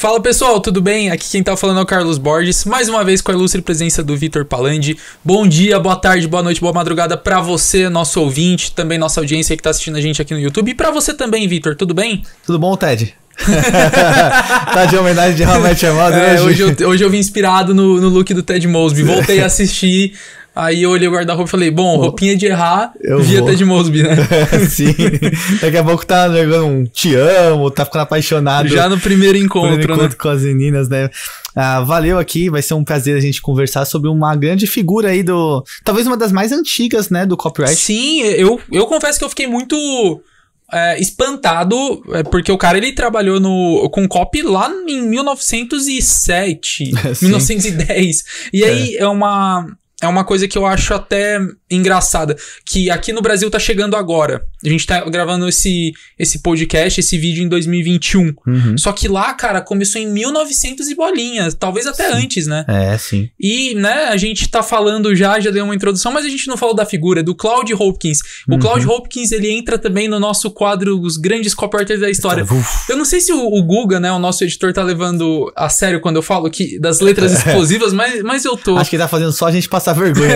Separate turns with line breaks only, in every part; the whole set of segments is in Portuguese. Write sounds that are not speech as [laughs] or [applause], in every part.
Fala pessoal, tudo bem? Aqui quem tá falando é o Carlos Borges, mais uma vez com a ilustre presença do Vitor Palandi. Bom dia, boa tarde, boa noite, boa madrugada para você, nosso ouvinte, também nossa audiência que tá assistindo a gente aqui no YouTube e para você também, Vitor, tudo bem? Tudo
bom, Ted? [laughs] tá de homenagem de Hamlet I Met é, hoje? Hoje
eu, hoje eu vim inspirado no, no look do Ted Mosby. Voltei a assistir Aí eu olhei o guarda-roupa e falei, bom, roupinha de errar, eu até de
Mosby, né? [laughs] É, sim. Daqui a pouco tá jogando um te amo, tá ficando apaixonado. Já no primeiro encontro, primeiro encontro né? com as meninas, né? Ah, valeu aqui, vai ser um prazer a gente conversar sobre uma grande figura aí do... Talvez uma das mais antigas, né, do copyright. Sim,
eu, eu confesso que eu fiquei muito... É, espantado, é, porque o cara ele trabalhou no, com copy lá em 1907, [laughs] é, 1910. E aí é, é uma, é uma coisa que eu acho até engraçada, que aqui no Brasil tá chegando agora. A gente tá gravando esse, esse podcast, esse vídeo em 2021. Uhum. Só que lá, cara, começou em 1900 e bolinhas. Talvez até sim. antes, né?
É, sim.
E, né, a gente tá falando já, já deu uma introdução, mas a gente não falou da figura, do Cloud Hopkins. O uhum. Cloud Hopkins, ele entra também no nosso quadro Os Grandes Copywriters da História. Então, eu não sei se o, o Guga, né, o nosso editor, tá levando a sério quando eu falo que das letras [laughs] é. explosivas, mas, mas eu tô. Acho
que tá fazendo só a gente passar vergonha.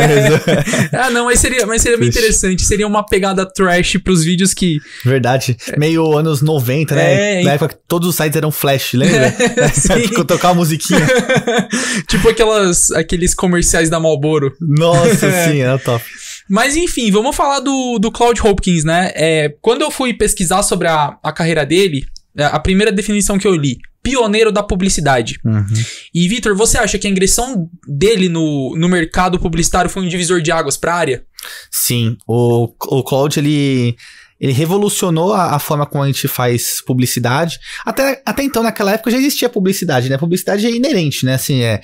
[laughs]
ah, não, mas seria, mas seria bem
interessante. Seria uma pegada trash pro os vídeos que. Verdade. É. Meio anos 90, né? É, Na época que todos os sites eram flash, lembra? É, [laughs] ficou [laughs]
tocar uma musiquinha. [laughs] tipo aquelas, aqueles comerciais da
Malboro. Nossa, é. sim, era top.
Mas enfim, vamos falar do, do Cloud Hopkins, né? É, quando eu fui pesquisar sobre a, a carreira dele, é, a primeira definição que eu li pioneiro da publicidade. Uhum. E, Vitor, você acha que a ingressão dele no, no mercado publicitário foi um divisor de águas para a área?
Sim, o, o Cloud, ele, ele revolucionou a, a, forma como a gente faz publicidade. Até, até então, naquela época, já existia publicidade, né? Publicidade é inerente, né? Assim, é,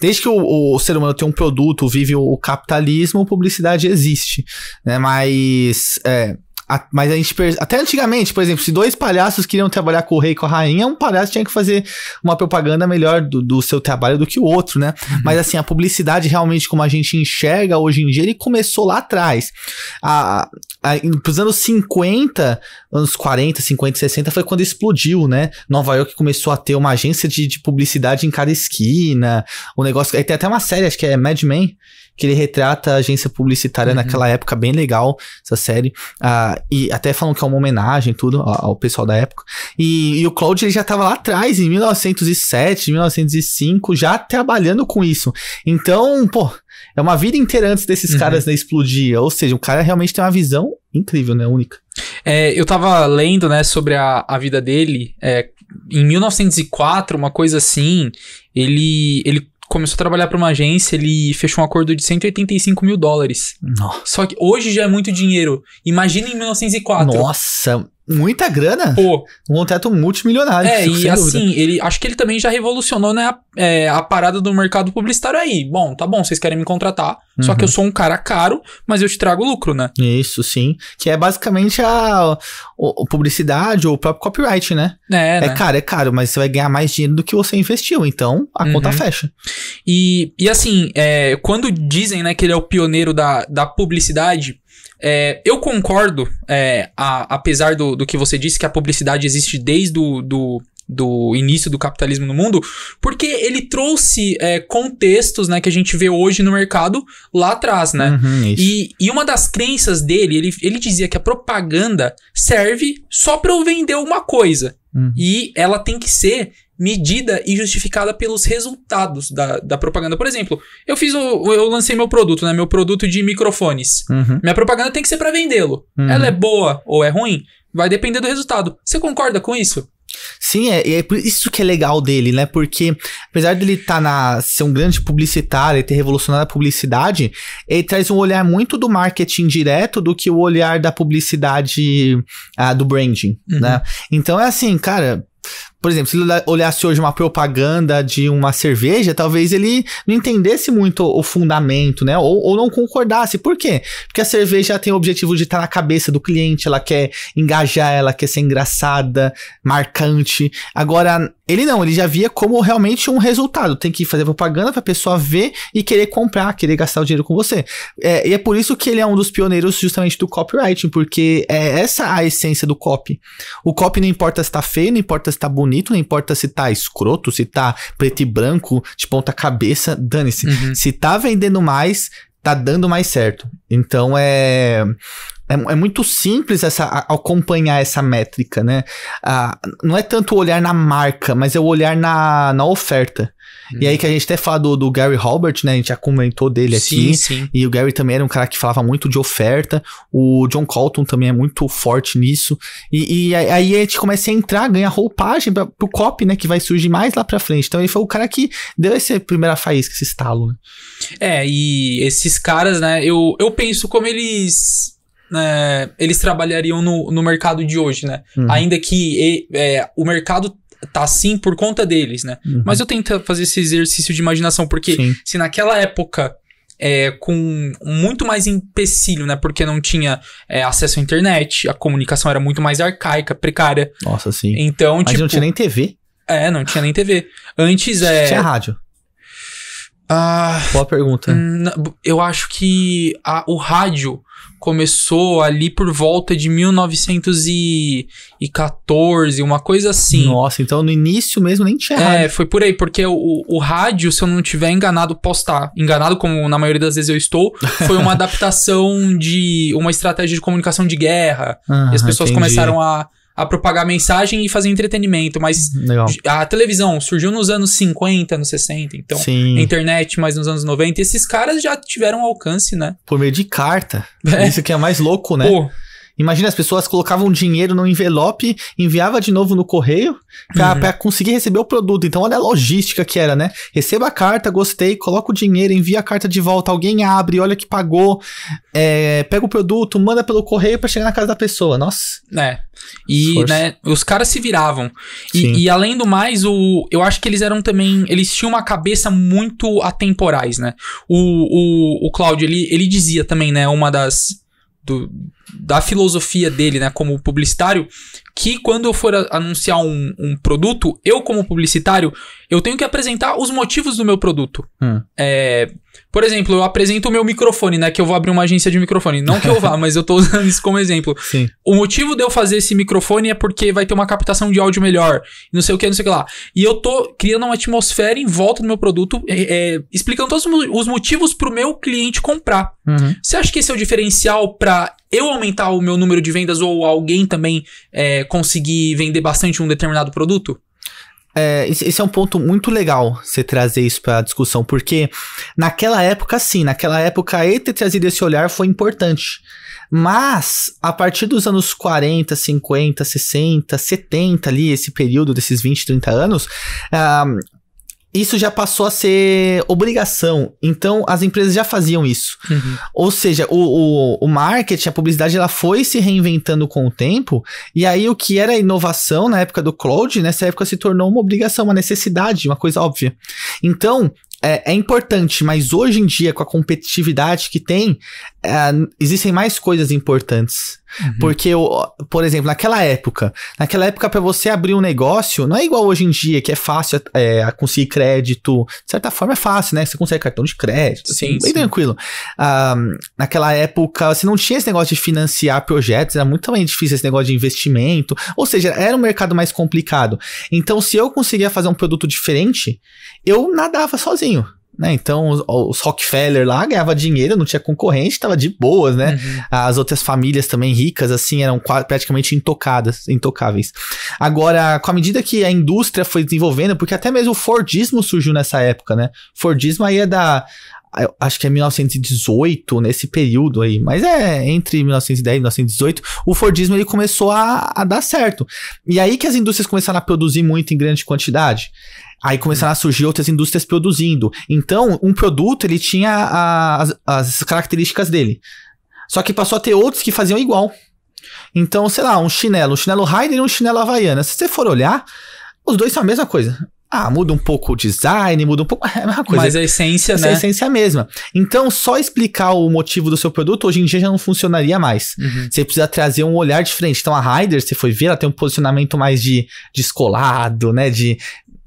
desde que o, o ser humano tem um produto, vive o, o capitalismo, publicidade existe, né? Mas... É, a, mas a gente. Até antigamente, por exemplo, se dois palhaços queriam trabalhar com o rei e com a rainha, um palhaço tinha que fazer uma propaganda melhor do, do seu trabalho do que o outro, né? Uhum. Mas assim, a publicidade realmente, como a gente enxerga hoje em dia, ele começou lá atrás. A, a, os anos 50, anos 40, 50, 60, foi quando explodiu, né? Nova York começou a ter uma agência de, de publicidade em cada esquina. O negócio. Aí tem até uma série, acho que é Mad Men, que ele retrata a agência publicitária uhum. naquela época, bem legal, essa série. Uh, e até falam que é uma homenagem, tudo, ao, ao pessoal da época. E, e o Cloud ele já estava lá atrás, em 1907, 1905, já trabalhando com isso. Então, pô, é uma vida inteira antes desses uhum. caras né, explodir. Ou seja, o cara realmente tem uma visão incrível, né? Única.
É, eu tava lendo, né, sobre a, a vida dele. É, em 1904, uma coisa assim, ele, ele começou a trabalhar para uma agência, ele fechou um acordo de 185 mil dólares. Nossa. Só que hoje já é muito dinheiro. Imagina em 1904.
Nossa, Muita grana? Pô. Um contrato multimilionário. É, e assim,
dúvida. ele acho que ele também já revolucionou né, a, é, a, parada do mercado publicitário aí. Bom, tá bom, vocês querem me contratar,
uhum. só que eu uhum. sou um cara caro, mas eu te trago lucro, né? Isso, sim. Que é basicamente a, a, a publicidade ou o próprio copyright, né? É, é né? caro, é caro, mas você vai ganhar mais dinheiro do que você investiu, então a uhum. conta fecha.
E, e assim, é, quando dizem né, que ele é o pioneiro da, da publicidade é, eu concordo, é, a, apesar do, do que você disse, que a publicidade existe desde o do, do início do capitalismo no mundo, porque ele trouxe é, contextos né, que a gente vê hoje no mercado lá atrás, né? Uhum, e, e uma das crenças dele, ele, ele dizia que a propaganda serve só para eu vender alguma coisa. Uhum. E ela tem que ser medida e justificada pelos resultados da, da propaganda. Por exemplo, eu fiz o, eu lancei meu produto, né? Meu produto de microfones. Uhum. Minha propaganda tem que ser para vendê-lo. Uhum. Ela é boa ou é ruim? Vai depender do resultado. Você concorda com isso?
Sim, é, é isso que é legal dele, né? Porque apesar dele estar tá na ser um grande publicitário e ter revolucionado a publicidade, ele traz um olhar muito do marketing direto do que o olhar da publicidade ah, do branding, uhum. né? Então é assim, cara, por exemplo, se ele olhasse hoje uma propaganda de uma cerveja, talvez ele não entendesse muito o fundamento, né? Ou, ou não concordasse. Por quê? Porque a cerveja tem o objetivo de estar na cabeça do cliente, ela quer engajar, ela quer ser engraçada, marcante. Agora, ele não, ele já via como realmente um resultado. Tem que fazer propaganda pra pessoa ver e querer comprar, querer gastar o dinheiro com você. É, e é por isso que ele é um dos pioneiros justamente do copywriting, porque é essa a essência do copy. O copy não importa se tá feio, não importa se tá bonito, não importa se tá escroto, se tá preto e branco, de ponta cabeça, dane-se. Uhum. Se tá vendendo mais, tá dando mais certo. Então é é, é, muito simples essa, acompanhar essa métrica, né? Ah, não é tanto olhar na marca, mas é o olhar na, na oferta. Hum. E aí uhum. que a gente até fala do, do, Gary Halbert, né? A gente já comentou dele aqui. Sim, sim. E o Gary também era um cara que falava muito de oferta. O John Colton também é muito forte nisso. E, e aí a gente começa a entrar, ganhar roupagem pra, pro copy, né? Que vai surgir mais lá pra frente. Então ele foi o cara que deu essa primeira faísca, esse estalo, né? É, e
esses caras, né? Eu, eu penso como eles é, eles trabalhariam no, no mercado de hoje, né? Uhum. Ainda que é, o mercado tá assim por conta deles, né? Uhum. Mas eu tento fazer esse exercício de imaginação, porque Sim. se naquela época é, com muito mais empecilho, né? Porque não tinha é, acesso à internet, a comunicação era muito mais arcaica, precária. Nossa, sim. Então, Mas tipo, não tinha nem TV. É, não tinha nem TV. Antes é. Tinha rádio.
Ah, Boa pergunta. Hum,
eu acho que a, o rádio começou ali por volta de 1914, uma coisa assim. Nossa,
então no início mesmo nem
tinha. É, rádio. foi por aí, porque o, o rádio, se eu não tiver enganado, postar tá. enganado, como na maioria das vezes eu estou, foi uma [laughs] adaptação de uma estratégia de comunicação de guerra. e as pessoas entendi. começaram a a propagar mensagem e fazer entretenimento, mas Legal. a televisão surgiu nos anos 50, anos 60, então Sim. a internet mais nos anos 90, esses caras já
tiveram alcance, né? Por meio de carta. [laughs] É. Isso que é mais louco, né? Pô, Imagina, as pessoas colocavam dinheiro no envelope, enviava de novo no correio pra, uhum. conseguir receber o produto. Então, olha a logística que era, né? Receba a carta, gostei, coloca o dinheiro, envia a carta de volta, alguém abre, olha que pagou, é, pega o produto, manda pelo correio para chegar na casa da pessoa. Nossa.
É. E, né, os caras se viravam. E, e, além do mais, o, eu acho que eles eram também. Eles tinham uma cabeça muito atemporais, né? O, o, o Cláudio, ele, ele dizia também, né? Uma das do, da filosofia dele, né, como publicitário, que quando eu for anunciar um, um, produto, eu como publicitário, eu tenho que apresentar os motivos do meu produto. Hum. É, por exemplo, eu apresento o meu microfone, né? Que eu vou abrir uma agência de microfone. Não que eu vá, [laughs] mas eu tô usando isso como exemplo. Sim. O motivo de eu fazer esse microfone é porque vai ter uma captação de áudio melhor. Não sei o que, não sei o que lá. E eu tô criando uma atmosfera em volta do meu produto, é, é, explicando todos os motivos pro meu cliente comprar. Uhum. Você acha que esse é o diferencial para eu aumentar o meu número de vendas ou alguém também é, conseguir vender bastante um determinado produto?
É, esse é um ponto muito legal você trazer isso para a discussão, porque naquela época, sim, naquela época ele ter trazido esse olhar foi importante. Mas, a partir dos anos 40, 50, 60, 70, ali, esse período desses 20, 30 anos, ah, isso já passou a ser obrigação. Então, as empresas já faziam isso. Uhum. Ou seja, o, o, o marketing, a publicidade, ela foi se reinventando com o tempo. E aí, o que era inovação na época do cloud, nessa época se tornou uma obrigação, uma necessidade, uma coisa óbvia. Então, é, é, importante, mas hoje em dia, com a competitividade que tem, é, existem mais coisas importantes. Uhum. Porque, eu, por exemplo, naquela época, naquela época para você abrir um negócio, não é igual hoje em dia, que é fácil é, conseguir crédito. De certa forma é fácil, né? Você consegue cartão de crédito, assim, sim, bem sim. tranquilo. Ah, naquela época, você não tinha esse negócio de financiar projetos, era muito também difícil esse negócio de investimento. Ou seja, era um mercado mais complicado. Então, se eu conseguia fazer um produto diferente, eu nadava sozinho. Né? Então, os, os, Rockefeller lá ganhava dinheiro, não tinha concorrente, estava de boas, né? Uhum. As outras famílias também ricas, assim, eram praticamente intocadas, intocáveis. Agora, com a medida que a indústria foi desenvolvendo, porque até mesmo o Fordismo surgiu nessa época, né? Fordismo aí é da ah, acho que é 1918, nesse período aí, mas é entre 1910 e 1918, o Fordismo ele começou a, a dar certo. E aí que as indústrias começaram a produzir muito em grande quantidade. Aí começaram a surgir outras indústrias produzindo. Então, um produto ele tinha a, as, as características dele. Só que passou a ter outros que faziam igual. Então, sei lá, um chinelo, um chinelo Raider e um chinelo Havaiana. Se você for olhar, os dois são a mesma coisa. Ah, muda um pouco o design, muda um pouco. [laughs] É mesma coisa. Mas
a essência, né? É a
essência é a né? mesma. Então, só explicar o motivo do seu produto hoje em dia já não funcionaria mais. Uhum. Você precisa trazer um olhar diferente. Então, a Ryder, você foi ver, ela tem um posicionamento mais de descolado, de né? De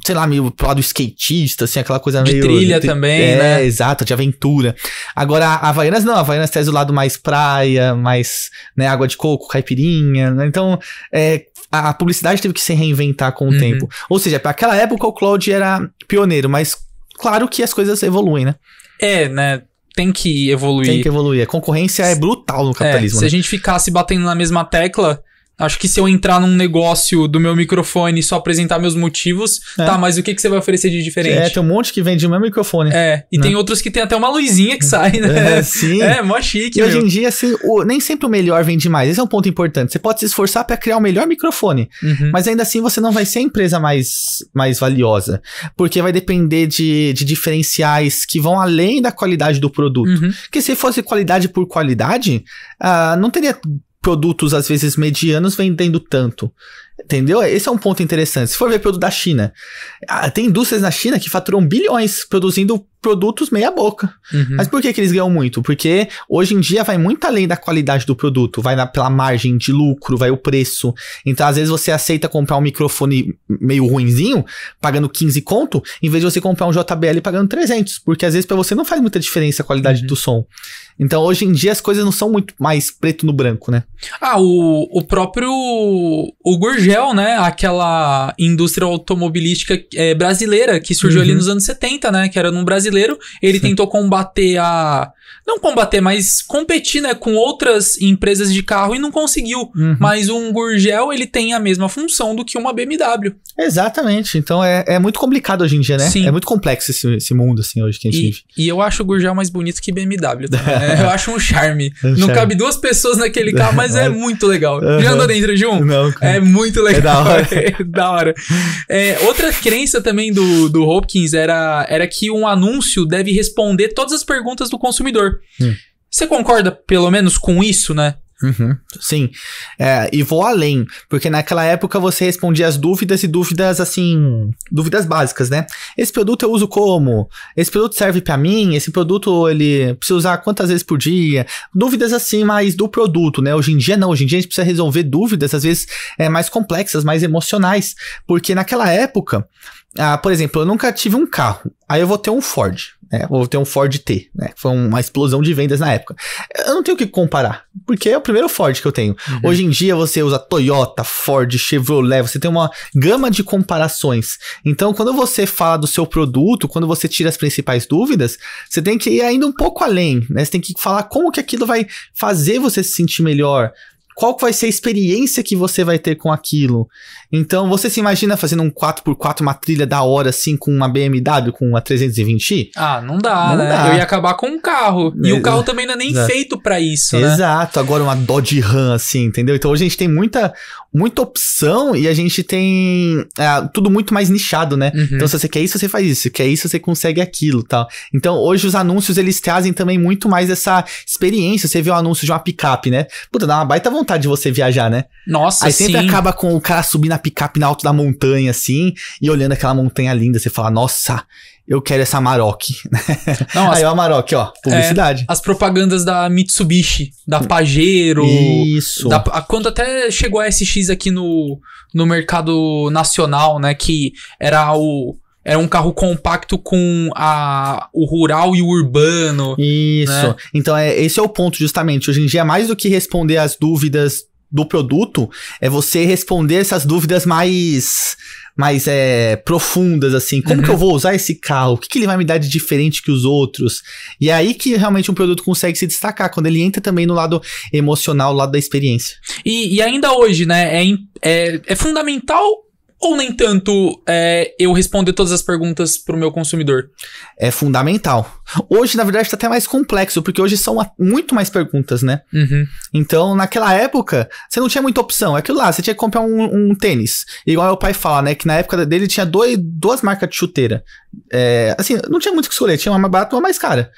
sei lá, meio pro lado skatista, assim, aquela coisa de meio... Trilha de também, é, né? exato, de aventura. Agora, a Havaianas não, a Havaianas traz o lado mais praia, mais, né, água de coco, caipirinha, né? Então, é, a, a, publicidade teve que se reinventar com o uhum. tempo. Ou seja, para aquela época o Cloud era pioneiro, mas claro que as coisas evoluem, né? É, né? tem
que evoluir. Tem que evoluir. A concorrência é brutal no é, capitalismo. É, se né? a gente ficasse batendo na mesma tecla, Acho que se eu entrar num negócio do meu microfone e só apresentar meus motivos, é. tá, mas o que, que você vai oferecer de diferente? É, tem
um monte que vende o meu microfone. É, e né? tem
outros que tem até uma luzinha que sai, né? É, sim. [laughs] É, mó chique. E meu. hoje em
dia, assim, o, nem sempre o melhor vende mais. Esse é um ponto importante. Você pode se esforçar para criar o melhor microfone, uhum. mas ainda assim você não vai ser a empresa mais, mais valiosa. Porque vai depender de, de diferenciais que vão além da qualidade do produto. Uhum. Porque se fosse qualidade por qualidade, uh, não teria produtos às vezes medianos vendendo tanto. Entendeu? Esse é um ponto interessante. Se for ver produto da China, tem indústrias na China que faturam bilhões produzindo produtos meia boca. Uhum. Mas por que, que eles ganham muito? Porque hoje em dia vai muito além da qualidade do produto, vai na, pela margem de lucro, vai o preço. Então, às vezes, você aceita comprar um microfone meio ruinzinho, pagando 15 conto, em vez de você comprar um JBL pagando 300, porque às vezes para você não faz muita diferença a qualidade uhum. do som. Então hoje em dia as coisas não são muito mais preto no branco, né? Ah, o, o
próprio o Gurgel, né? Aquela indústria automobilística é, brasileira que surgiu uhum. ali nos anos 70, né? Que era num brasileiro. Ele Sim. tentou combater a não combater, mas competir, né, com outras empresas de carro e não conseguiu. Uhum. Mas um Gurgel, ele tem a mesma função do que uma BMW.
Exatamente. Então é, é muito complicado hoje em dia, né? Sim. É muito complexo esse, esse mundo, assim, hoje que a gente e, vive.
E eu acho o Gurgel mais bonito que BMW também, tá? [laughs] né? Eu acho um charme. É um não charme. cabe duas pessoas naquele carro, mas é uhum. muito legal. Uhum. Já andou dentro de um? Não. Cara. É muito legal. É da hora. [laughs] é da hora. É, outra crença também do, do Hopkins era, era que um anúncio deve responder todas as perguntas do consumidor. Hum.
Você concorda, pelo menos, com isso, né? Uhum, sim. É, e vou além, porque naquela época você respondia as dúvidas e dúvidas assim, dúvidas básicas, né? Esse produto eu uso como? Esse produto serve para mim? Esse produto ele precisa usar quantas vezes por dia? Dúvidas assim, mais do produto, né? Hoje em dia não, hoje em dia a gente precisa resolver dúvidas às vezes é, mais complexas, mais emocionais, porque naquela época, ah, por exemplo, eu nunca tive um carro, aí eu vou ter um Ford né? Ou tem um Ford T, né? Foi uma explosão de vendas na época. Eu não tenho o que comparar, porque é o primeiro Ford que eu tenho. Uhum. Hoje em dia você usa Toyota, Ford, Chevrolet, você tem uma gama de comparações. Então, quando você fala do seu produto, quando você tira as principais dúvidas, você tem que ir ainda um pouco além, né? Você tem que falar como que aquilo vai fazer você se sentir melhor, qual vai ser a experiência que você vai ter com aquilo. Então, você se imagina fazendo um 4x4, uma trilha da hora, assim, com uma BMW, com uma 320i?
Ah, não dá, não né? Dá. Eu ia acabar com um carro. E o carro também não é nem exato. feito
para isso, né? Exato. Agora uma Dodge Ram, assim, entendeu? Então, hoje a gente tem muita, muita opção e a gente tem é, tudo muito mais nichado, né? Uhum. Então, se você quer isso, você faz isso. Se quer isso, você consegue aquilo, tal. Então, hoje os anúncios, eles trazem também muito mais essa experiência. Você vê o um anúncio de uma picape, né? Puta, dá uma baita vontade vontade de você viajar, né? Nossa, Aí sempre sim. acaba com o cara subindo na picape na alto da montanha, assim, e olhando aquela montanha linda, você fala, nossa, eu quero essa Maroc. [laughs] Não, as, Aí o Maroc, ó, é, publicidade.
É, as propagandas da Mitsubishi, da Pajero. Isso. Da, quando até chegou a SX aqui no, no mercado nacional, né, que era o
era é um carro compacto com a, o rural e o urbano. Isso. Né? Então, é, esse é o ponto, justamente. Hoje em dia, mais do que responder às dúvidas do produto, é você responder essas dúvidas mais mais é, profundas, assim. Como uhum. que eu uhum. vou usar esse carro? O que, que, ele vai me dar de diferente que os outros? E é aí que realmente um produto consegue se destacar, quando ele entra também no lado emocional, no lado da experiência. E, e ainda
hoje, né? É, é, é fundamental ou nem tanto é, eu responder todas
as perguntas para o meu consumidor? É fundamental. Hoje, na verdade, está até mais complexo, porque hoje são muito mais perguntas, né? Uhum. Então, naquela época, você não tinha muita opção. É aquilo lá, você tinha que comprar um, um tênis. Igual meu pai fala, né? Que na época dele tinha dois, duas marcas de chuteira. É, assim, não tinha muito que escolher. Tinha uma mais barata e uma mais cara.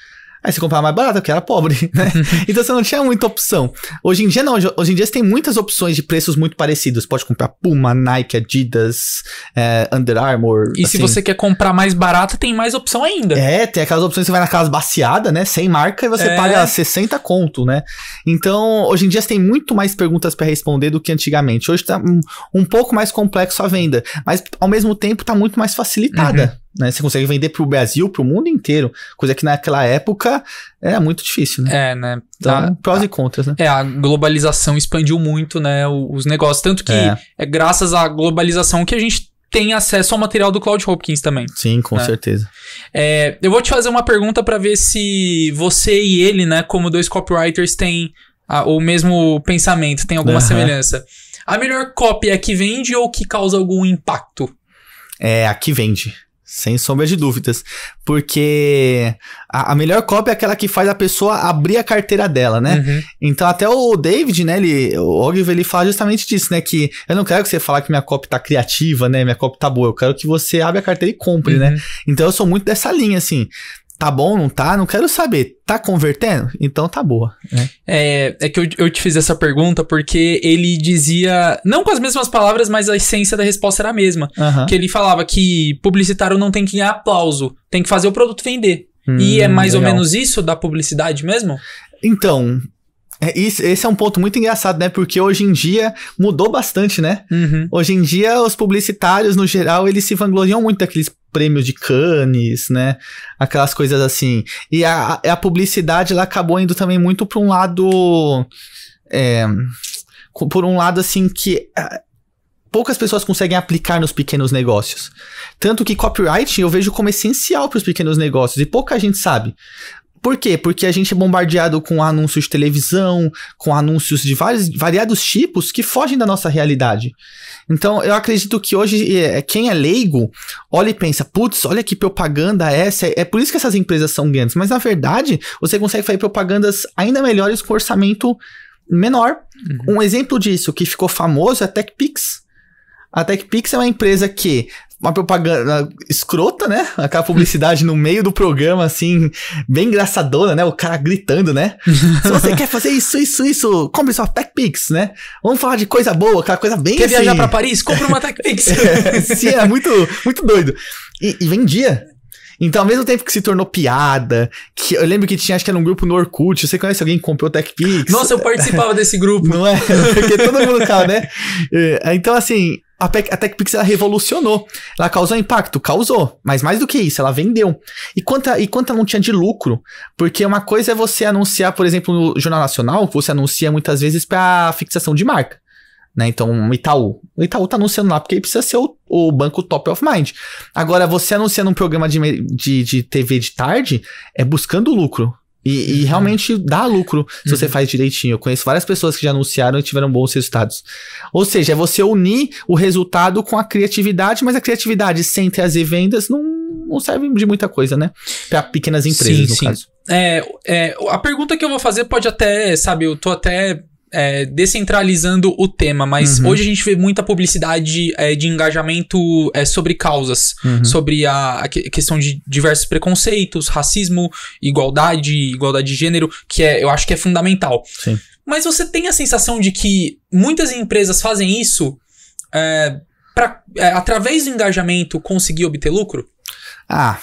Aí você comprava mais barato, porque era pobre, [laughs] né? Uhum. então você não tinha muita opção. Hoje em dia, não. Hoje em dia você tem muitas opções de preços muito parecidos. Pode comprar Puma, Nike, Adidas, é, Under Armour. E assim. se você quer comprar mais barato, tem mais opção ainda. É, tem aquelas opções que você vai naquelas baciadas, né? Sem marca, e você é. paga 60 conto, né? Então, hoje em dia você tem muito mais perguntas para responder do que antigamente. Hoje tá um, um pouco mais complexo a venda, mas ao mesmo tempo tá muito mais facilitada. Uhum. Né? Você consegue vender para o Brasil, para o mundo inteiro, coisa que naquela época era muito difícil, né? É, né? Então, a, ah, prós a, e ah, contras, né? É, a
globalização expandiu muito, né, os, negócios. Tanto que é. é graças à globalização que a gente tem acesso ao material do Cloud Hopkins também.
Sim, com né? certeza.
É, eu vou te fazer uma pergunta para ver se você e ele, né, como dois copywriters, têm a, ah, o mesmo pensamento, tem alguma uhum. semelhança.
A melhor cópia é a que vende ou que causa algum impacto? É, a que vende. Sem sombra de dúvidas. Porque a, a, melhor cópia é aquela que faz a pessoa abrir a carteira dela, né? Uhum. Então até o David, né, ele, o Ogilvy, ele fala justamente disso, né? Que eu não quero que você fale que minha cópia tá criativa, né? Minha cópia tá boa. Eu quero que você abra a carteira e compre, né? uhum. né? Então eu sou muito dessa linha, assim tá bom, não tá? Não quero saber. Tá convertendo? Então tá boa. Né?
É, é que eu, eu te fiz essa pergunta porque ele dizia, não com as mesmas palavras, mas a essência da resposta era a mesma. Uhum. Que ele falava que publicitário não tem que ganhar aplauso, tem que fazer o produto vender. Hum, e é mais legal. ou menos isso da publicidade
mesmo? Então, é, isso, esse é um ponto muito engraçado, né? Porque hoje em dia mudou bastante, né? Uhum. Hoje em dia, os publicitários, no geral, eles se vangloriam muito daqueles prêmios de Cannes, né? Aquelas coisas assim. E a, a publicidade, ela acabou indo também muito para um lado... É, por um lado, assim, que é, poucas pessoas conseguem aplicar nos pequenos negócios. Tanto que copyright eu vejo como essencial para os pequenos negócios e pouca gente sabe. Por quê? Porque a gente é bombardeado com anúncios de televisão, com anúncios de vários, variados tipos que fogem da nossa realidade. Então, eu acredito que hoje é, é, quem é leigo olha e pensa: putz, olha que propaganda é essa. É por isso que essas empresas são grandes. Mas, na verdade, você consegue fazer propagandas ainda melhores com orçamento menor. Uhum. Um exemplo disso que ficou famoso é a TechPix. A TechPix é uma empresa que uma propaganda escrota, né? Aquela publicidade no meio do programa, assim, bem engraçadona, né? O cara gritando, né? Se você quer fazer isso, isso, isso, compre sua TechPix, né? Vamos falar de coisa boa, aquela coisa bem Quer assim... viajar pra Paris? Compre uma TechPix! [laughs] é, sim, é muito, muito doido. E, e vendia. Então, ao mesmo tempo que se tornou piada, que eu lembro que tinha, acho que era um grupo no Orkut, você conhece alguém que comprou TechPix? Nossa, eu participava
desse grupo. Não é? Porque todo mundo, cara, né?
[laughs] É, então, assim, a, Pe a TechPix ela revolucionou. Ela causou impacto? Causou. Mas mais do que isso, ela vendeu. E quanto, e quanto não tinha de lucro? Porque uma coisa é você anunciar, por exemplo, no Jornal Nacional, você anuncia muitas vezes para fixação de marca. Né? Então, Itaú. O Itaú tá anunciando lá porque ele precisa ser o, o banco top of mind. Agora, você anunciando um programa de, de, de TV de tarde é buscando lucro. E, e, uhum. realmente dá lucro se uhum. você faz direitinho. Eu conheço várias pessoas que já anunciaram e tiveram bons resultados. Ou seja, é você unir o resultado com a criatividade, mas a criatividade sem ter vendas não, não serve de muita coisa, né? Para pequenas empresas, sim, no sim. caso. É, é, a
pergunta que eu vou fazer pode até, sabe, eu tô até é, descentralizando o tema, mas uhum. hoje a gente vê muita publicidade é, de engajamento é, sobre causas, uhum. sobre a, a, questão de diversos preconceitos, racismo, igualdade, igualdade de gênero, que é, eu acho que é fundamental. Sim. Mas você tem a sensação de que muitas empresas fazem isso é, para, é, através do engajamento, conseguir obter lucro?
Ah,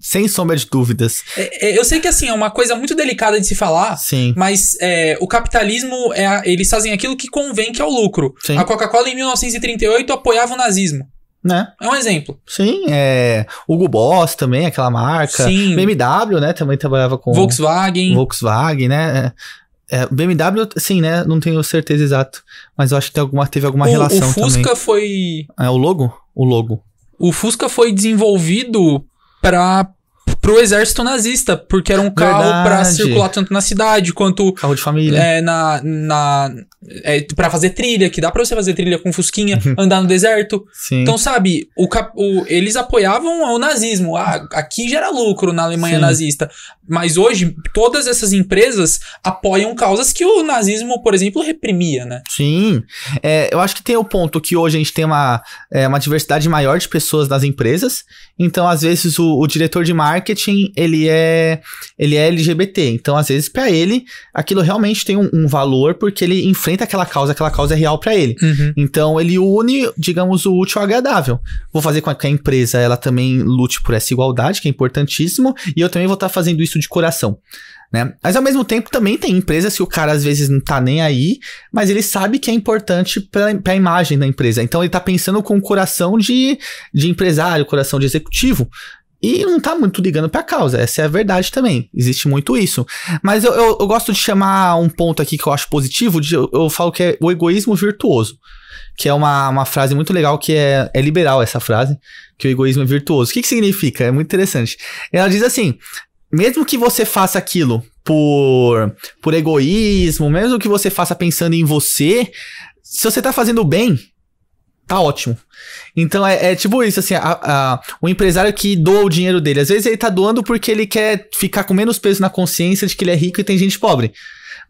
sem sombra de dúvidas.
É, é, eu sei que assim, é uma coisa muito delicada de se falar, Sim. mas é, o capitalismo, é, a, eles fazem aquilo que convém que é o lucro. Sim. A Coca-Cola em 1938 apoiava o nazismo.
Né? É um exemplo. Sim, é. Hugo Boss também, aquela marca. Sim. BMW, né? Também trabalhava com. Volkswagen. Volkswagen, né? É, é BMW, sim, né? Não tenho certeza exato. Mas eu acho que tem alguma, teve alguma o, relação. O Fusca também.
foi. É o logo? O logo. O Fusca foi desenvolvido para pro exército nazista, porque era um carro para circular tanto na cidade quanto carro de família. É, na na é, para fazer trilha, que dá para você fazer trilha com fusquinha, uhum. andar no deserto. Sim. Então, sabe, o, o eles apoiavam o nazismo. Ah, aqui gera lucro na Alemanha Sim. nazista, mas hoje todas essas
empresas apoiam causas que o nazismo, por exemplo, reprimia, né? Sim. É, eu acho que tem o ponto que hoje a gente tem uma, é, uma diversidade maior de pessoas nas empresas. Então, às vezes, o, o diretor de marketing marketing, ele é, ele é LGBT. Então, às vezes, para ele, aquilo realmente tem um, um, valor porque ele enfrenta aquela causa, aquela causa é real para ele. Uhum. Então, ele une, digamos, o útil ao agradável. Vou fazer com que a empresa, ela também lute por essa igualdade, que é importantíssimo, e eu também vou estar tá fazendo isso de coração. Né? Mas ao mesmo tempo também tem empresas que o cara às vezes não tá nem aí, mas ele sabe que é importante para a imagem da empresa. Então ele tá pensando com o coração de, de empresário, coração de executivo, e não tá muito ligando pra causa. Essa é a verdade também. Existe muito isso. Mas eu, eu, eu gosto de chamar um ponto aqui que eu acho positivo, de, eu, eu, falo que é o egoísmo virtuoso. Que é uma, uma frase muito legal, que é, é liberal essa frase, que o egoísmo é virtuoso. O que, que significa? É muito interessante. Ela diz assim: mesmo que você faça aquilo por, por egoísmo, mesmo que você faça pensando em você, se você tá fazendo bem, tá ótimo. Então é, é tipo isso, assim, a, a, o empresário que doa o dinheiro dele. Às vezes ele tá doando porque ele quer ficar com menos peso na consciência de que ele é rico e tem gente pobre.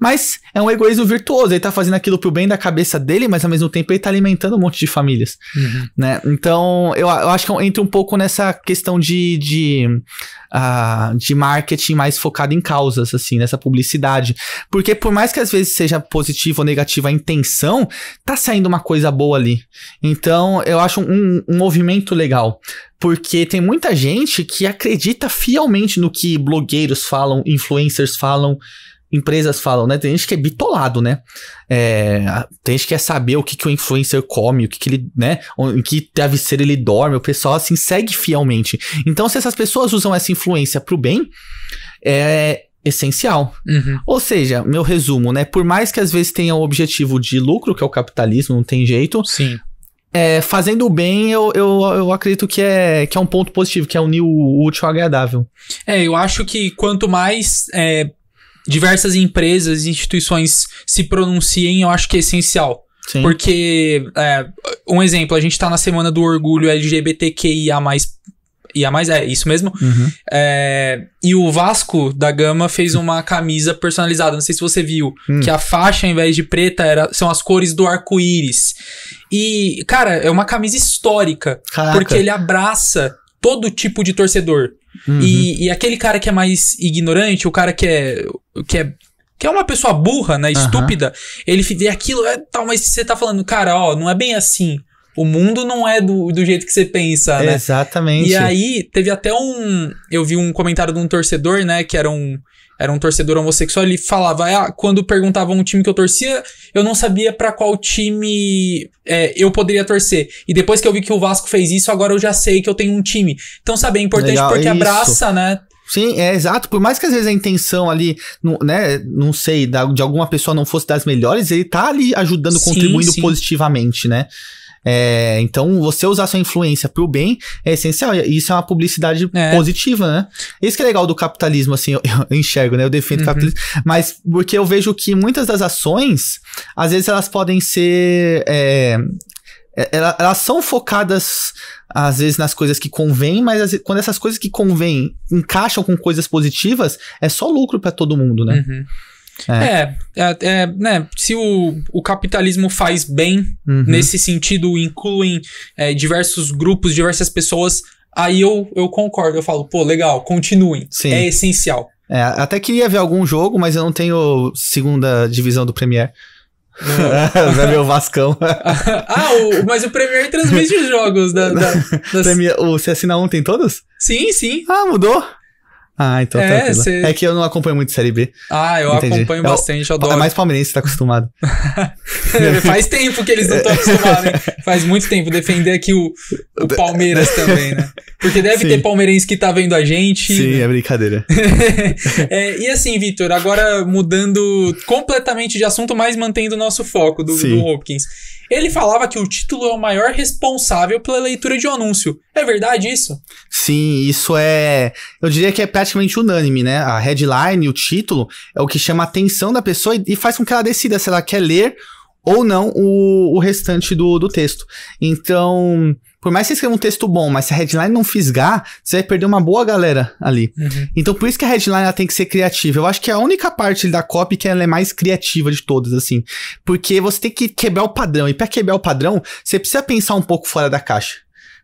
Mas é um egoísmo virtuoso, ele tá fazendo aquilo pro bem da cabeça dele, mas ao mesmo tempo ele tá alimentando um monte de famílias, uhum. né? Então, eu, eu acho que entra um pouco nessa questão de, de, uh, de marketing mais focado em causas, assim, nessa publicidade. Porque por mais que às vezes seja positivo ou negativo a intenção, tá saindo uma coisa boa ali. Então, eu acho um, um movimento legal. Porque tem muita gente que acredita fielmente no que blogueiros falam, influencers falam, empresas falam, né? Tem gente que é bitolado, né? É, tem gente que quer saber o que, que o influencer come, o que, que ele, né? Em que travesseiro ele dorme. O pessoal, assim, segue fielmente. Então, se essas pessoas usam essa influência pro bem, é essencial. Uhum. Ou seja, meu resumo, né? Por mais que às vezes tenha o objetivo de lucro, que é o capitalismo, não tem jeito. Sim. É, fazendo o bem, eu, eu, eu acredito que é, que é um ponto positivo, que é unir o útil ao agradável.
É, eu acho que quanto mais é, diversas empresas e instituições se pronunciem, eu acho que é essencial. Sim. Porque, é, um exemplo, a gente está na semana do orgulho LGBTQIA, e a mais, é isso mesmo. Uhum. É, e o Vasco da Gama fez uma camisa personalizada, não sei se você viu, hum. que a faixa ao invés de preta era, são as cores do arco-íris. E, cara, é uma camisa histórica, Caraca. porque ele abraça todo tipo de torcedor. Uhum. E, e, aquele cara que é mais ignorante, o cara que é. Que é que é uma pessoa burra, né? Estúpida. Uhum. Ele vê aquilo, é, tal, mas você tá falando, cara, ó, não é bem assim. O mundo não é do, do jeito que você pensa, né?
Exatamente. E aí,
teve até um. Eu vi um comentário de um torcedor, né? Que era um era um torcedor homossexual, ele falava, ah, quando perguntavam um time que eu torcia, eu não sabia para qual time é, eu poderia torcer. E depois que eu vi que o Vasco fez isso, agora eu já sei que eu tenho um time. Então, sabe, é importante Legal, porque é abraça,
né? Sim, é exato. Por mais que às vezes a intenção ali, não, né, não sei, de alguma pessoa não fosse das melhores, ele tá ali ajudando, sim, contribuindo sim. positivamente, né? É, então, você usar sua influência para o bem é essencial. E isso é uma publicidade é. positiva, né? Isso que é legal do capitalismo, assim, [laughs] eu, eu enxergo, né? Eu defendo uhum. o capitalismo. Mas porque eu vejo que muitas das ações, às vezes elas podem ser. É, é elas são focadas às vezes nas coisas que convêm, mas vezes, quando essas coisas que convêm encaixam com coisas positivas, é só lucro para todo mundo, né? Uhum. É.
é, é, é né, se o, o capitalismo faz bem, uhum. nesse sentido, incluem é, diversos grupos, diversas pessoas, aí eu, eu concordo, eu falo, pô, legal, continuem, Sim. é essencial.
É, até queria ver algum jogo, mas eu não tenho segunda divisão do Premier. [laughs] Vai ver o Vascão. [laughs] ah,
o, mas o Premier transmite os jogos. Da, da
[laughs] das... Premier, o, você assina ontem tem todos?
Sim, sim. Ah, mudou?
Ah, então é, tá tranquilo. Cê... É que eu não acompanho muito Série B. Ah, eu Entendi. acompanho é bastante, eu adoro. É mais palmeirense, tá acostumado. [laughs] Faz tempo
que eles não estão acostumados, hein? Faz muito tempo defender aqui o, o [laughs] Palmeiras também, né? Porque deve Sim. ter palmeirense que tá vendo a gente. Sim, né? é brincadeira. [laughs] é, e assim, Vitor, agora mudando completamente de assunto, mas mantendo o nosso foco do, do Hopkins. Ele falava que o título é o maior responsável pela leitura de um anúncio. É verdade isso?
Sim, isso é. Eu diria que é praticamente unânime, né? A headline, o título, é o que chama a atenção da pessoa e faz com que ela decida se ela quer ler ou não o, o restante do, do texto. Então, por mais que você escreva um texto bom, mas se a headline não fisgar, você vai perder uma boa galera ali. Uhum. Então, por isso que a headline ela tem que ser criativa. Eu acho que é a única parte da copy que ela é mais criativa de todas, assim. Porque você tem que quebrar o padrão. E para quebrar o padrão, você precisa pensar um pouco fora da caixa.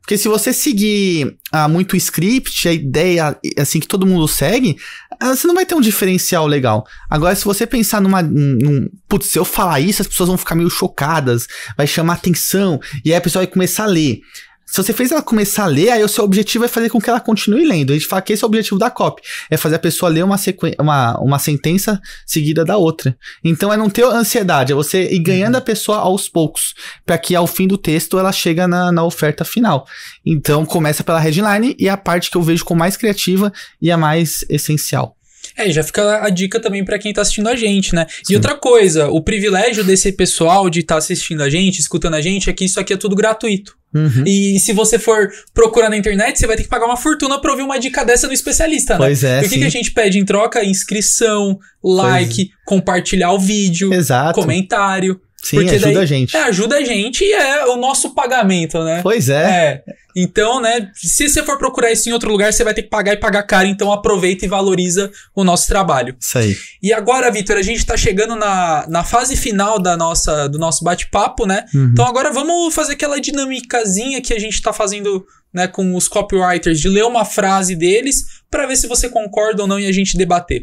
Porque se você seguir ah, muito o script, a ideia assim que todo mundo segue, ah, você não vai ter um diferencial legal. Agora, se você pensar numa. Num, putz, se eu falar isso, as pessoas vão ficar meio chocadas, vai chamar atenção, e aí a pessoa vai começar a ler. Se você fez ela começar a ler, aí o seu objetivo é fazer com que ela continue lendo. A gente fala que esse é o objetivo da COP. É fazer a pessoa ler uma, uma, uma sentença seguida da outra. Então é não ter ansiedade, é você ir ganhando uhum. a pessoa aos poucos, para que ao fim do texto ela chega na, na oferta final. Então começa pela headline e é a parte que eu vejo com mais criativa e a mais essencial.
É, já fica a dica também para quem tá assistindo a gente, né? Sim. E outra coisa, o privilégio desse pessoal de estar tá assistindo a gente, escutando a gente, é que isso aqui é tudo gratuito. Uhum. E se você for procurar na internet, você vai ter que pagar uma fortuna pra ouvir uma dica dessa no especialista, né? Pois é. o que, que, a gente pede em troca? Inscrição, like, pois. compartilhar o vídeo, Exato. comentário. Sim, Porque ajuda daí, a gente. É, ajuda a gente e é o nosso pagamento, né? Pois é. é. Então, né, se você for procurar isso em outro lugar, você vai ter que pagar e pagar caro, então aproveita e valoriza o nosso trabalho. Isso aí. E agora, Vitor, a gente está chegando na, na fase final da nossa, do nosso bate-papo, né? Uhum. Então agora vamos fazer aquela dinamicazinha que a gente está fazendo né, com os copywriters, de ler uma frase deles para ver se você concorda ou não e a gente debater.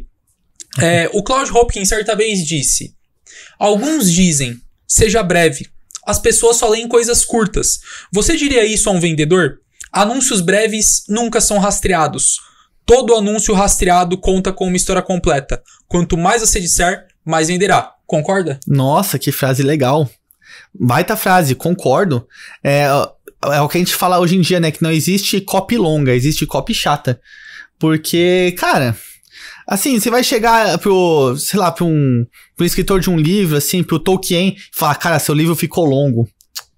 Uhum. É, o Claude Hopkins certa vez disse: Alguns dizem seja breve. As pessoas só leem coisas curtas. Você diria isso a um vendedor? Anúncios breves nunca são rastreados. Todo anúncio rastreado conta com uma história completa. Quanto mais você disser, mais venderá. Concorda?
Nossa, que frase legal. Baita frase, concordo. É, é o que a gente fala hoje em dia, né? Que não existe copy longa, existe copy chata. Porque, cara, Assim, você vai chegar pro, sei lá, pro um pro escritor de um livro, assim, pro Tolkien, e falar, cara, seu livro ficou longo.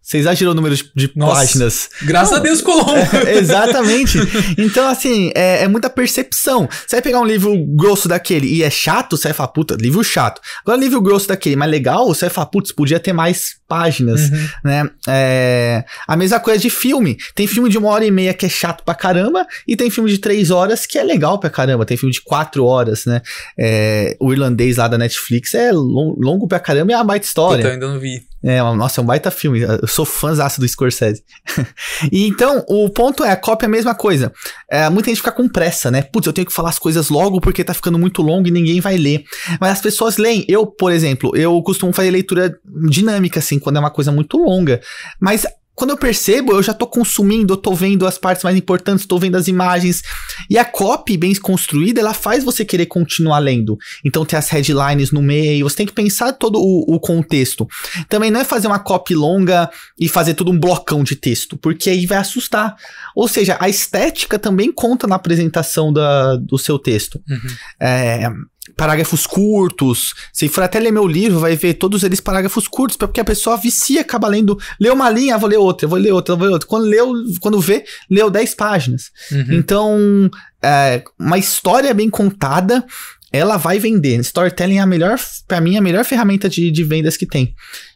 Você exagerou o número de Nossa, páginas. Graças Não, a Deus, Colombo. [laughs] É, exatamente. Então, assim, é, é, muita percepção. Você vai pegar um livro grosso daquele e é chato, você vai falar, puta, livro chato. Agora, livro grosso daquele, mas legal, você vai falar, putz, podia ter mais páginas, uhum. né? É, a mesma coisa de filme. Tem filme de uma hora e meia que é chato pra caramba e tem filme de três horas que é legal pra caramba. Tem filme de quatro horas, né? É, o irlandês lá da Netflix é long, longo pra caramba e é uma baita história. Puta, eu ainda não vi. É, nossa, é um baita filme. Eu sou fãzaço do Scorsese. [laughs] e então, o ponto é, a cópia é a mesma coisa. É, muita gente fica com pressa, né? Putz, eu tenho que falar as coisas logo porque tá ficando muito longo e ninguém vai ler. Mas as pessoas leem. Eu, por exemplo, eu costumo fazer leitura dinâmica, assim, quando é uma coisa muito longa. Mas quando eu percebo, eu já tô consumindo, eu tô vendo as partes mais importantes, tô vendo as imagens. E a copy bem construída, ela faz você querer continuar lendo. Então tem as headlines no meio, você tem que pensar todo o, o contexto. Também não é fazer uma copy longa e fazer tudo um blocão de texto, porque aí vai assustar. Ou seja, a estética também conta na apresentação da, do seu texto. Uhum. É, parágrafos curtos. Se for até ler meu livro, vai ver todos eles parágrafos curtos, porque a pessoa vicia, acaba lendo. Lê uma linha, vou ler outra, vou ler outra, vou ler outra. Quando, leu, quando vê, leu 10 páginas. Uhum. Então, é, uma história bem contada, ela vai vender. Storytelling é a melhor, para mim, a melhor ferramenta de, de vendas que tem.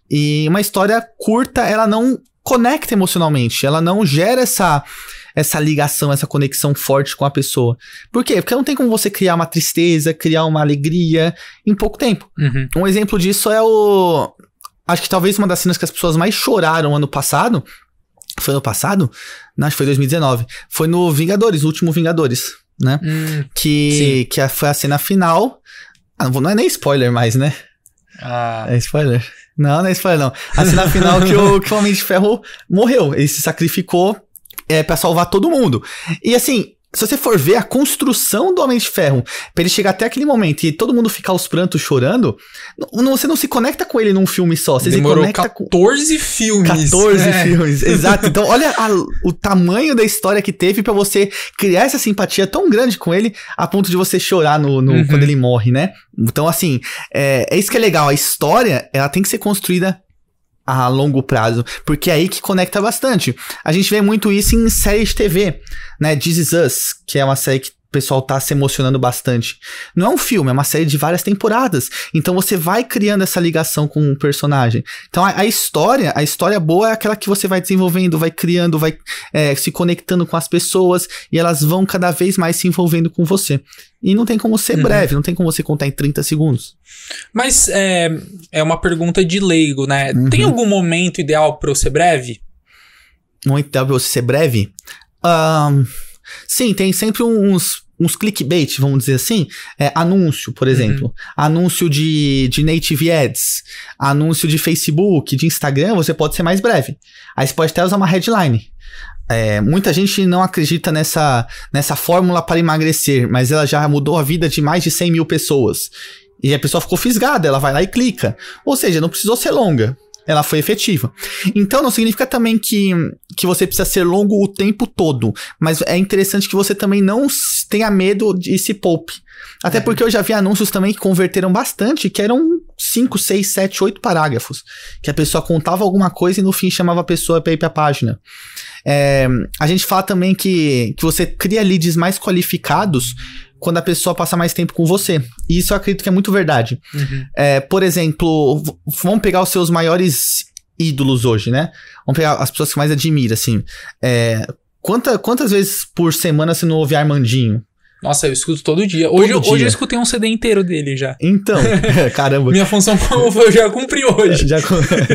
E uma história curta, ela não conecta emocionalmente, ela não gera essa essa ligação, essa conexão forte com a pessoa. Por quê? Porque não tem como você criar uma tristeza, criar uma alegria em pouco tempo. Uhum. Um exemplo disso é o. Acho que talvez uma das cenas que as pessoas mais choraram ano passado. Foi ano passado? Não, acho que foi 2019. Foi no Vingadores, o último Vingadores, né? Hum, que que foi a cena final. Ah, não, não é nem spoiler mais, né? Ah. É spoiler? Não, não é spoiler, não. A cena final que o, que o Homem de Ferro morreu. Ele se sacrificou é, para salvar todo mundo. E assim, se você for ver a construção do Homem de Ferro, para ele chegar até aquele momento e todo mundo ficar aos prantos chorando, não, você não se conecta com ele num filme só. Você Demorou se conecta 14 com... filmes. 14 [laughs] é. filmes, exato. Então, olha a, o tamanho da história que teve para você criar essa simpatia tão grande com ele, a ponto de você chorar no, no uhum. quando ele morre, né? Então, assim, é, é isso que é legal. A história, ela tem que ser construída a longo prazo, porque é aí que conecta bastante. A gente vê muito isso em séries de TV, né? This Is Us, que é uma série que o pessoal tá se emocionando bastante. Não é um filme, é uma série de várias temporadas. Então você vai criando essa ligação com o personagem. Então a, a história, a história boa é aquela que você vai desenvolvendo, vai criando, vai é, se conectando com as pessoas e elas vão cada vez mais se envolvendo com você. E não tem como ser uhum. breve, não tem como você contar em 30 segundos.
Mas é, é uma pergunta de leigo, né? Uhum. Tem algum momento ideal para eu ser breve?
Momento ideal pra você ser breve? Um, Sim, tem sempre uns, uns clickbait, vamos dizer assim. É, anúncio, por uhum. exemplo. Uhum. Anúncio de, de native ads, anúncio de Facebook, de Instagram, você pode ser mais breve. Aí você pode até usar uma headline. É, muita gente não acredita nessa, nessa fórmula para emagrecer, mas ela já mudou a vida de mais de 100 mil pessoas. E a pessoa ficou fisgada, ela vai lá e clica. Ou seja, não precisou ser longa, ela foi efetiva. Então não significa também que que você precisa ser longo o tempo todo. Mas é interessante que você também não tenha medo de se poupe. Até é. porque eu já vi anúncios também que converteram bastante, que eram 5, 6, 7, 8 parágrafos. Que a pessoa contava alguma coisa e no fim chamava a pessoa para ir pra página. É, a gente fala também que, que você cria leads mais qualificados quando a pessoa passa mais tempo com você. E isso eu acredito que é muito verdade. Uhum. É, por exemplo, vamos pegar os seus maiores ídolos hoje, né? Vamos pegar as pessoas que mais admira, assim. É, quanta, quantas vezes por semana você não ouve Armandinho?
Nossa, eu escuto todo dia. Hoje, todo dia. hoje eu escutei um CD inteiro dele já. Então,
[laughs] caramba. Minha função
eu já cumpri hoje.
[laughs] Já, já...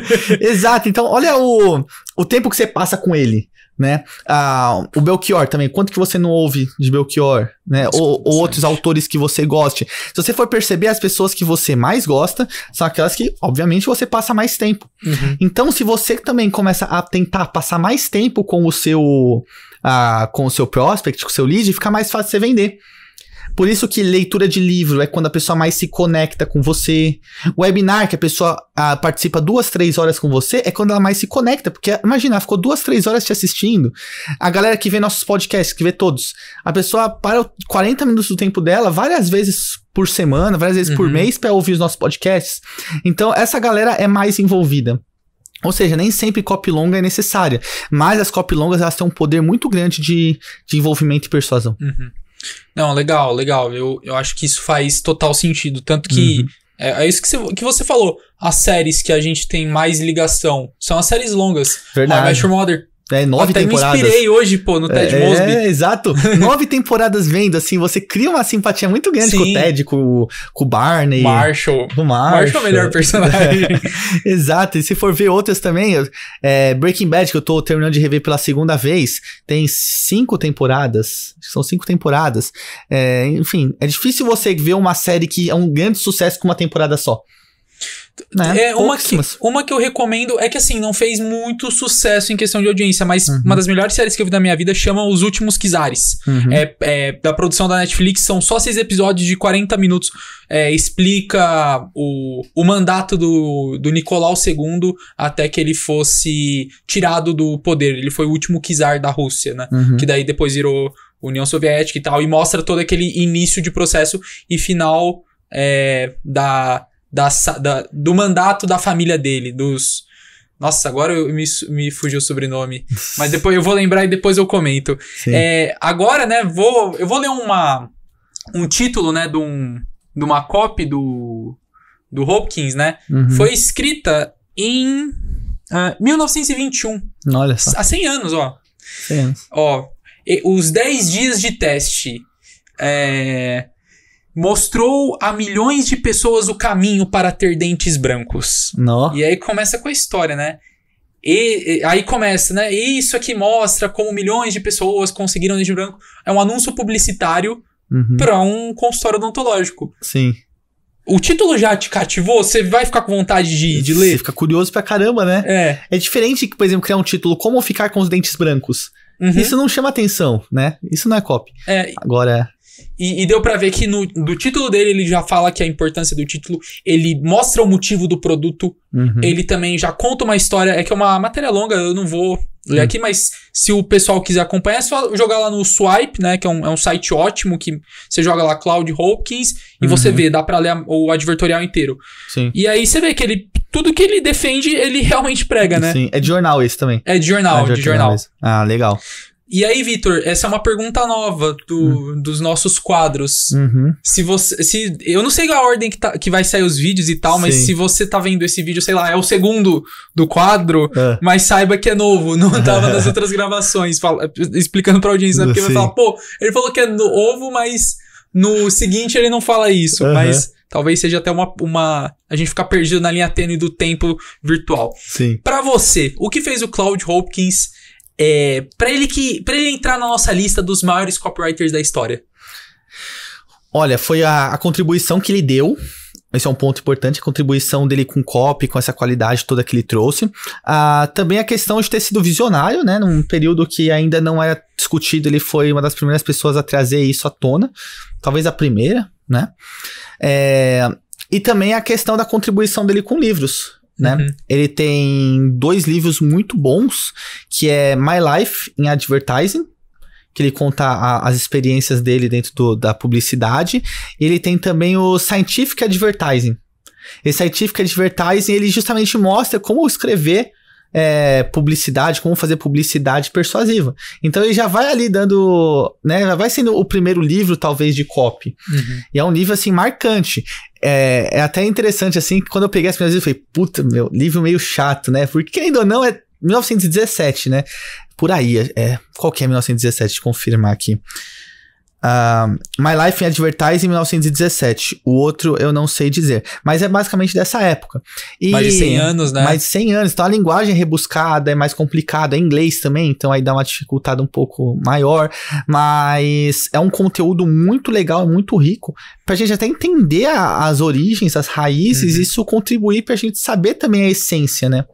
[laughs] Exato, então olha o, o tempo que você passa com ele né? Ah, o Belchior também, quanto que você não ouve de Belchior, né? Ou, ou, outros autores que você goste. Se você for perceber, as pessoas que você mais gosta são aquelas que, obviamente, você passa mais tempo. Uhum. Então, se você também começa a tentar passar mais tempo com o seu, ah, com o seu prospect, com o seu lead, fica mais fácil você vender. Por isso que leitura de livro é quando a pessoa mais se conecta com você. Webinar, que a pessoa a, ah, participa duas, três horas com você, é quando ela mais se conecta. Porque, imagina, ela ficou duas, três horas te assistindo. A galera que vê nossos podcasts, que vê todos. A pessoa para 40 minutos do tempo dela, várias vezes por semana, várias vezes uhum. por mês, para ouvir os nossos podcasts. Então, essa galera é mais envolvida. Ou seja, nem sempre copy longa é necessária, mas as copy longas elas têm um poder muito grande de, de envolvimento e persuasão. Uhum.
Não, legal, legal. Eu, eu acho que isso faz total sentido. Tanto que uhum. é, é, isso que você, que você falou. As séries que a gente tem mais ligação são as séries longas. Verdade. Ah,
Mother é, nove Até temporadas. me inspirei hoje,
pô, no Ted é, é Mosby. É,
exato. [laughs] nove temporadas vendo, assim, você cria uma simpatia muito grande Sim. com o Ted, com, com o Barney. Marshall. Com o Marshall. Marshall é o melhor personagem. É, [laughs] exato. E se for ver outras também, é, Breaking Bad, que eu tô terminando de rever pela segunda vez, tem cinco temporadas. São cinco temporadas. É, enfim, é difícil você ver uma série que é um grande sucesso com uma temporada só.
Né? É, uma, que, uma que eu recomendo é que assim, não fez muito sucesso em questão de audiência, mas uhum. uma das melhores séries que eu vi da minha vida chama Os Últimos Kizares. Uhum. É, é, da produção da Netflix, são só seis episódios de 40 minutos. É, explica o, o mandato do, do Nicolau II até que ele fosse tirado do poder. Ele foi o último czar da Rússia, né? Uhum. Que daí depois virou União Soviética e tal, e mostra todo aquele início de processo e final é, da da, da, do mandato da família dele, dos. Nossa, agora eu, me, me fugiu o sobrenome. [laughs] Mas depois eu vou lembrar e depois eu comento. É, agora, né, vou, eu vou ler uma, um título, né, de, um, de uma copy do, do Hopkins, né? Uhum. Foi escrita em uh, ah, 1921. Olha só. Há 100 anos, ó. 100 anos. Ó, os 10 dias de teste. É, mostrou a milhões de pessoas o caminho para ter dentes brancos. No. E aí começa com a história, né? E, e, aí começa, né? Isso aqui mostra como milhões de pessoas conseguiram dente branco. É um anúncio publicitário uhum. para um consultório odontológico. Sim. O título
já te cativou? Você vai ficar com vontade de, de ler? Você fica curioso pra caramba, né? É. É diferente, por exemplo, criar um título Como Ficar com os Dentes Brancos. Uhum. Isso não chama atenção, né? Isso não é copy. É. Agora.
E, e deu para ver que no do título dele ele já fala que a importância do título, ele mostra o motivo do produto, uhum. ele também já conta uma história, é que é uma matéria longa, eu não vou ler uhum. aqui, mas se o pessoal quiser acompanhar, é só jogar lá no Swipe, né, que é um, é um site ótimo, que você joga lá Cloud Hawkins e uhum. você vê, dá pra ler o advertorial inteiro. Sim. E aí você vê que ele, tudo que ele defende, ele [laughs] realmente prega, né? Sim,
é de jornal esse também. É de jornal, é de jornal. De jornal. Ah, legal.
E aí, Vitor, essa é uma pergunta nova do, uhum. dos nossos quadros. Uhum. Se você. Se, eu não sei a ordem que, tá, que vai sair os vídeos e tal, Sim. mas se você tá vendo esse vídeo, sei lá, é o segundo do quadro, é. mas saiba que é novo, [laughs] não tava nas [laughs] outras gravações. Fala, explicando pra audiência, né? Porque Sim. vai falar, pô, ele falou que é novo, mas no seguinte ele não fala isso, uhum. mas. Talvez seja até uma, uma. A gente ficar perdido na linha tênue do tempo virtual. Sim. Pra você, o que fez o Cloud Hopkins é, para ele que para ele entrar na nossa lista dos maiores copywriters da história?
Olha, foi a, a contribuição que ele deu esse é um ponto importante, a contribuição dele com o copy, com essa qualidade toda que ele trouxe. Ah, também a questão de ter sido visionário, né? Num período que ainda não era discutido, ele foi uma das primeiras pessoas a trazer isso à tona. Talvez a primeira, né? É, e também a questão da contribuição dele com livros né? Uhum. Ele tem dois livros muito bons, que é My Life in Advertising, que ele conta a, as experiências dele dentro do, da publicidade. Ele tem também o Scientific Advertising. Esse Scientific Advertising, ele justamente mostra como escrever é, publicidade, como fazer publicidade persuasiva. Então ele já vai ali dando, né, já vai sendo o primeiro livro talvez de copy. Uhum. E é um livro assim marcante. É, é até interessante assim que quando eu peguei as primeiras vezes eu falei, puta meu, livro meio chato, né? Porque querendo ou não é 1917, né? Por aí, é, qual que é 1917? Confirmar aqui. Uh, My Life in Advertising, 1917. O outro eu não sei dizer. Mas é basicamente dessa época. E mais de 100 anos, né? Mais de 100 anos. Então a linguagem é rebuscada, é mais complicada. É inglês também, então aí dá uma dificuldade um pouco maior. Mas é um conteúdo muito legal, é muito rico. Pra gente até entender a, as origens, as raízes. Uhum. Isso contribuir pra gente saber também a essência, né?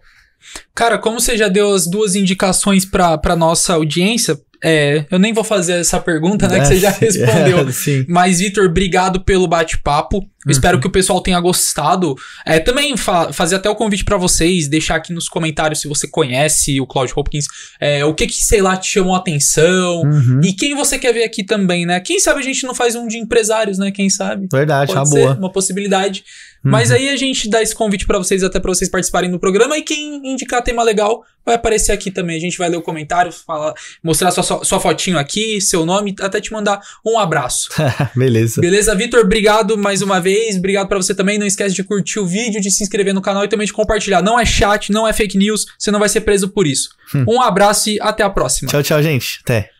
Cara, como você já deu as duas indicações para nossa audiência, é, eu nem vou fazer essa pergunta, né? que você já [laughs] é, respondeu. É, [laughs] Mas, Vitor, obrigado pelo bate-papo. Uhum. Espero que o pessoal tenha gostado. É, também fa fazer até o convite para vocês, deixar aqui nos comentários se você conhece o Claudio Hopkins, é, o que que, sei lá, te chamou a atenção, uhum. e quem você quer ver aqui também, né? Quem sabe a gente não faz um de empresários, né? Quem sabe? Verdade, Pode uma ser boa. uma possibilidade. Uhum. Mas aí a gente dá esse convite para vocês, até pra vocês participarem do programa, e quem indicar tema legal, vai aparecer aqui também. A gente vai ler o comentário, falar, mostrar sua, sua, fotinho aqui, seu nome, até te mandar um
abraço. [laughs] Beleza.
Beleza, Vitor? Obrigado mais uma vez. Obrigado para você também. Não esquece de curtir o vídeo, de se inscrever no canal e também de compartilhar. Não é chat, não é fake news. Você não vai ser preso por
isso. Hum. Um abraço e até a próxima. Tchau, tchau, gente. Até.